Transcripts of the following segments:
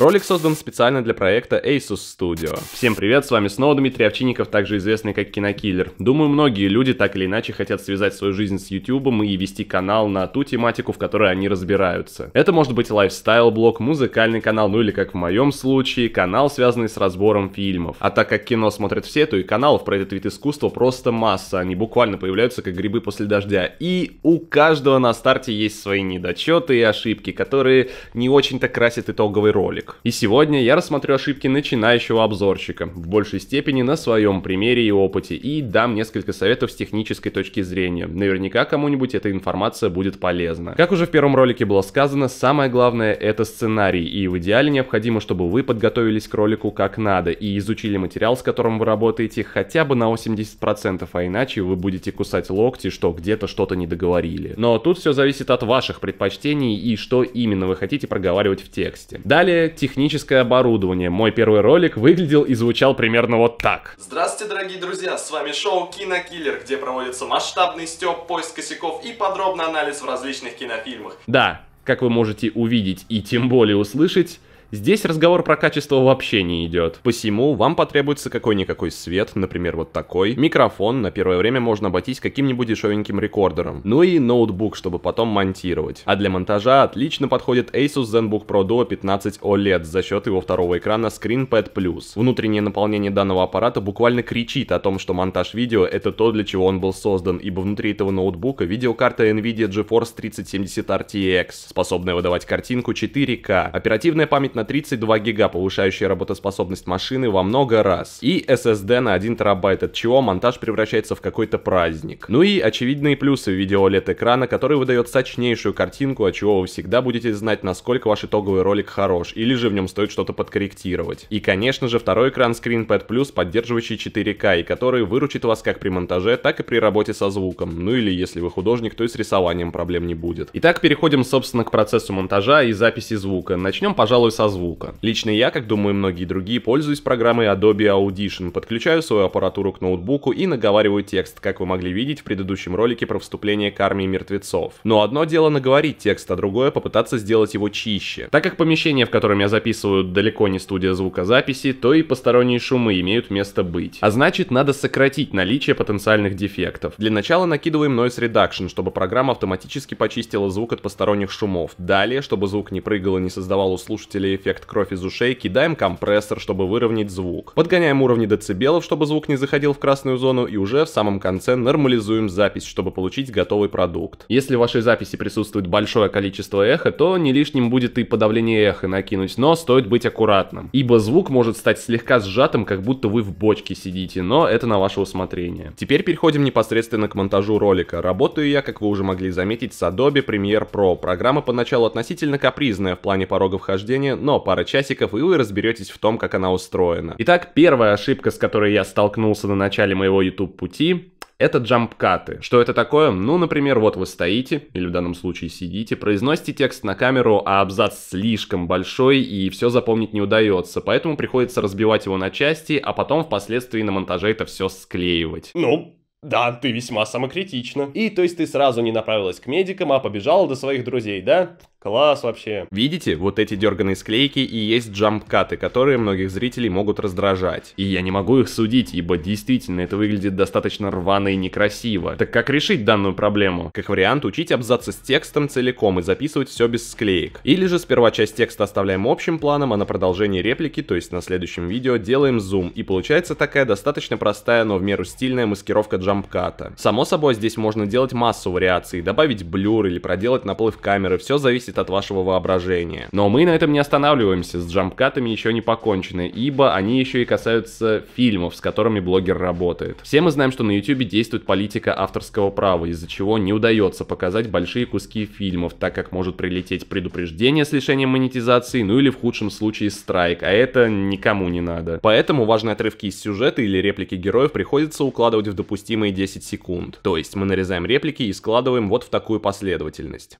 Ролик создан специально для проекта Asus Studio. Всем привет, с вами снова Дмитрий Овчинников, также известный как Кинокиллер. Думаю, многие люди так или иначе хотят связать свою жизнь с YouTube и вести канал на ту тематику, в которой они разбираются. Это может быть лайфстайл-блог, музыкальный канал, ну или как в моем случае, канал, связанный с разбором фильмов. А так как кино смотрят все, то и каналов про этот вид искусства просто масса, они буквально появляются как грибы после дождя. И у каждого на старте есть свои недочеты и ошибки, которые не очень-то красят итоговый ролик обзорчик. И сегодня я рассмотрю ошибки начинающего обзорщика, в большей степени на своем примере и опыте, и дам несколько советов с технической точки зрения. Наверняка кому-нибудь эта информация будет полезна. Как уже в первом ролике было сказано, самое главное это сценарий, и в идеале необходимо, чтобы вы подготовились к ролику как надо и изучили материал, с которым вы работаете хотя бы на 80%, а иначе вы будете кусать локти, что где-то что-то не договорили. Но тут все зависит от ваших предпочтений и что именно вы хотите проговаривать в тексте. Далее, техническое оборудование. Мой первый ролик выглядел и звучал примерно вот так. Здравствуйте, дорогие друзья, с вами шоу «Кинокиллер», где проводится масштабный стёб, поиск косяков и подробный анализ в различных кинофильмах. Да, как вы можете увидеть и тем более услышать, Здесь разговор про качество вообще не идет. Посему вам потребуется какой-никакой свет, например, вот такой. Микрофон на первое время можно обойтись каким-нибудь дешевеньким рекордером. Ну и ноутбук, чтобы потом монтировать. А для монтажа отлично подходит Asus ZenBook Pro Duo 15 OLED за счет его второго экрана ScreenPad Plus. Внутреннее наполнение данного аппарата буквально кричит о том, что монтаж видео это то, для чего он был создан, ибо внутри этого ноутбука видеокарта NVIDIA GeForce 3070 RTX, способная выдавать картинку 4К, оперативная память на 32 гига, повышающие работоспособность машины во много раз, и SSD на 1 терабайт, от чего монтаж превращается в какой-то праздник. Ну и очевидные плюсы в виде OLED-экрана, который выдает сочнейшую картинку, от чего вы всегда будете знать, насколько ваш итоговый ролик хорош, или же в нем стоит что-то подкорректировать. И, конечно же, второй экран ScreenPad Plus, поддерживающий 4К, и который выручит вас как при монтаже, так и при работе со звуком, ну или если вы художник, то и с рисованием проблем не будет. Итак, переходим, собственно, к процессу монтажа и записи звука. Начнем, пожалуй, со со звука. Лично я, как думаю многие другие, пользуюсь программой Adobe Audition, подключаю свою аппаратуру к ноутбуку и наговариваю текст, как вы могли видеть в предыдущем ролике про вступление к армии мертвецов. Но одно дело наговорить текст, а другое попытаться сделать его чище. Так как помещение, в котором я записываю, далеко не студия звукозаписи, то и посторонние шумы имеют место быть. А значит, надо сократить наличие потенциальных дефектов. Для начала накидываем Noise Reduction, чтобы программа автоматически почистила звук от посторонних шумов. Далее, чтобы звук не прыгал и не создавал у слушателей эффект кровь из ушей, кидаем компрессор, чтобы выровнять звук. Подгоняем уровни децибелов, чтобы звук не заходил в красную зону, и уже в самом конце нормализуем запись, чтобы получить готовый продукт. Если в вашей записи присутствует большое количество эхо, то не лишним будет и подавление эхо накинуть, но стоит быть аккуратным, ибо звук может стать слегка сжатым, как будто вы в бочке сидите, но это на ваше усмотрение. Теперь переходим непосредственно к монтажу ролика. Работаю я, как вы уже могли заметить, с Adobe Premiere Pro. Программа поначалу относительно капризная в плане порога вхождения но пара часиков, и вы разберетесь в том, как она устроена. Итак, первая ошибка, с которой я столкнулся на начале моего YouTube пути, это джампкаты. Что это такое? Ну, например, вот вы стоите, или в данном случае сидите, произносите текст на камеру, а абзац слишком большой и все запомнить не удается, поэтому приходится разбивать его на части, а потом впоследствии на монтаже это все склеивать. Ну, да, ты весьма самокритична. И то есть ты сразу не направилась к медикам, а побежала до своих друзей, да? Класс вообще. Видите, вот эти дерганые склейки и есть джампкаты, которые многих зрителей могут раздражать. И я не могу их судить, ибо действительно это выглядит достаточно рвано и некрасиво. Так как решить данную проблему? Как вариант, учить абзацы с текстом целиком и записывать все без склеек. Или же сперва часть текста оставляем общим планом, а на продолжение реплики, то есть на следующем видео, делаем зум. И получается такая достаточно простая, но в меру стильная маскировка джампката. Само собой, здесь можно делать массу вариаций, добавить блюр или проделать наплыв камеры, все зависит зависит от вашего воображения. Но мы на этом не останавливаемся, с джампкатами еще не покончено, ибо они еще и касаются фильмов, с которыми блогер работает. Все мы знаем, что на YouTube действует политика авторского права, из-за чего не удается показать большие куски фильмов, так как может прилететь предупреждение с лишением монетизации, ну или в худшем случае страйк, а это никому не надо. Поэтому важные отрывки из сюжета или реплики героев приходится укладывать в допустимые 10 секунд. То есть мы нарезаем реплики и складываем вот в такую последовательность.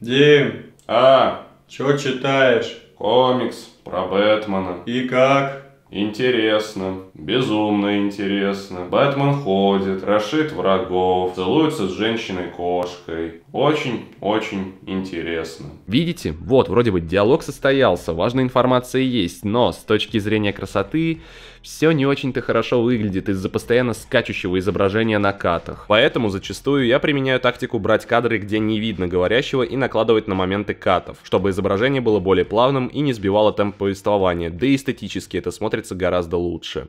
Дим, а, чё читаешь? Комикс про Бэтмена. И как? Интересно, безумно интересно. Бэтмен ходит, рашит врагов, целуется с женщиной-кошкой. Очень-очень интересно. Видите? Вот, вроде бы диалог состоялся, важная информация есть, но с точки зрения красоты все не очень-то хорошо выглядит из-за постоянно скачущего изображения на катах. Поэтому зачастую я применяю тактику брать кадры, где не видно говорящего и накладывать на моменты катов, чтобы изображение было более плавным и не сбивало темп повествования, да и эстетически это смотрится гораздо лучше.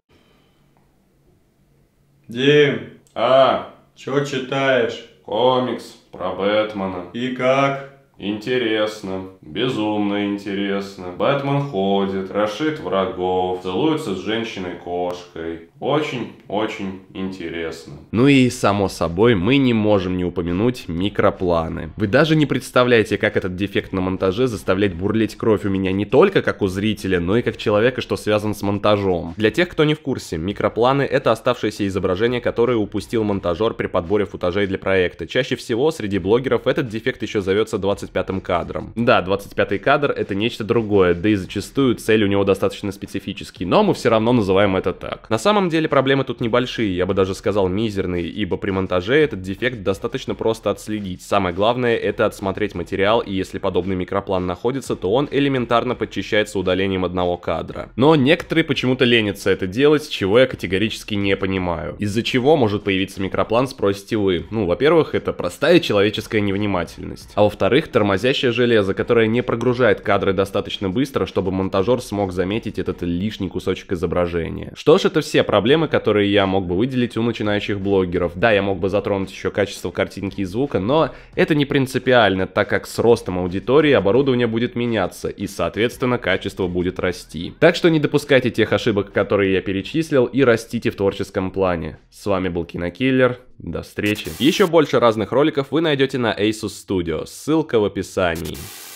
Дим, а, чё читаешь? Комикс. Про Бэтмена. И как? Интересно, безумно интересно. Бэтмен ходит, рашит врагов, целуется с женщиной-кошкой. Очень-очень интересно. Ну и, само собой, мы не можем не упомянуть микропланы. Вы даже не представляете, как этот дефект на монтаже заставляет бурлеть кровь у меня не только как у зрителя, но и как человека, что связан с монтажом. Для тех, кто не в курсе, микропланы — это оставшееся изображение, которое упустил монтажер при подборе футажей для проекта. Чаще всего среди блогеров этот дефект еще зовется 25-м кадром. Да, 25-й кадр — это нечто другое, да и зачастую цель у него достаточно специфический, но мы все равно называем это так. На самом самом деле проблемы тут небольшие, я бы даже сказал мизерные, ибо при монтаже этот дефект достаточно просто отследить. Самое главное это отсмотреть материал, и если подобный микроплан находится, то он элементарно подчищается удалением одного кадра. Но некоторые почему-то ленятся это делать, чего я категорически не понимаю. Из-за чего может появиться микроплан, спросите вы. Ну, во-первых, это простая человеческая невнимательность. А во-вторых, тормозящее железо, которое не прогружает кадры достаточно быстро, чтобы монтажер смог заметить этот лишний кусочек изображения. Что ж, это все проблемы проблемы, которые я мог бы выделить у начинающих блогеров. Да, я мог бы затронуть еще качество картинки и звука, но это не принципиально, так как с ростом аудитории оборудование будет меняться, и, соответственно, качество будет расти. Так что не допускайте тех ошибок, которые я перечислил, и растите в творческом плане. С вами был Кинокиллер, до встречи. Еще больше разных роликов вы найдете на Asus Studio, ссылка в описании.